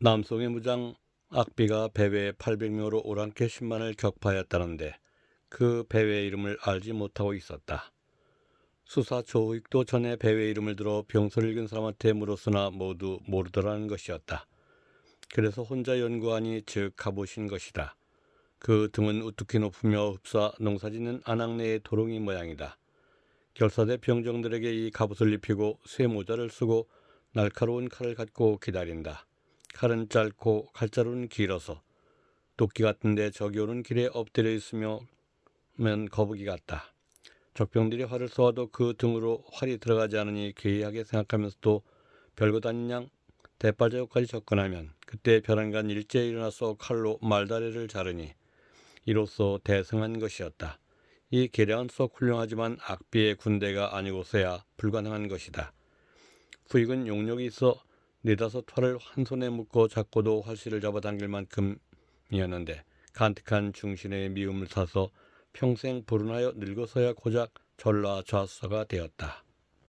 남송의 무장 악비가 배회에 800명으로 오랑캐 10만을 격파하였다는데 그 배회 이름을 알지 못하고 있었다. 수사 조익도 전에 배회 이름을 들어 병서를 읽은 사람한테 물었으나 모두 모르더라는 것이었다. 그래서 혼자 연구하니 즉 가보신 것이다. 그 등은 우뚝히 높으며 흡사 농사짓는 안악내의 도롱이 모양이다. 결사대 병정들에게 이 갑옷을 입히고 쇠모자를 쓰고 날카로운 칼을 갖고 기다린다. 칼은 짧고 칼자루는 길어서 도끼 같은데 적이 오는 길에 엎드려 있으면 거북이 같다. 적병들이 활을 쏘아도 그 등으로 활이 들어가지 않으니 괴이하게 생각하면서도 별것 아닌 양 대빨자국까지 접근하면 그때 벼랑간 일제에 일어나서 칼로 말다리를 자르니 이로써 대승한 것이었다. 이 계량은 썩 훌륭하지만 악비의 군대가 아니고서야 불가능한 것이다. 후익은 용력이 있어 네다섯 활을 한 손에 묶고 잡고도 활씨를 잡아당길 만큼이었는데 간특한 중신의 미움을 사서 평생 불운하여 늙어서야 고작 전라 좌사가 수 되었다.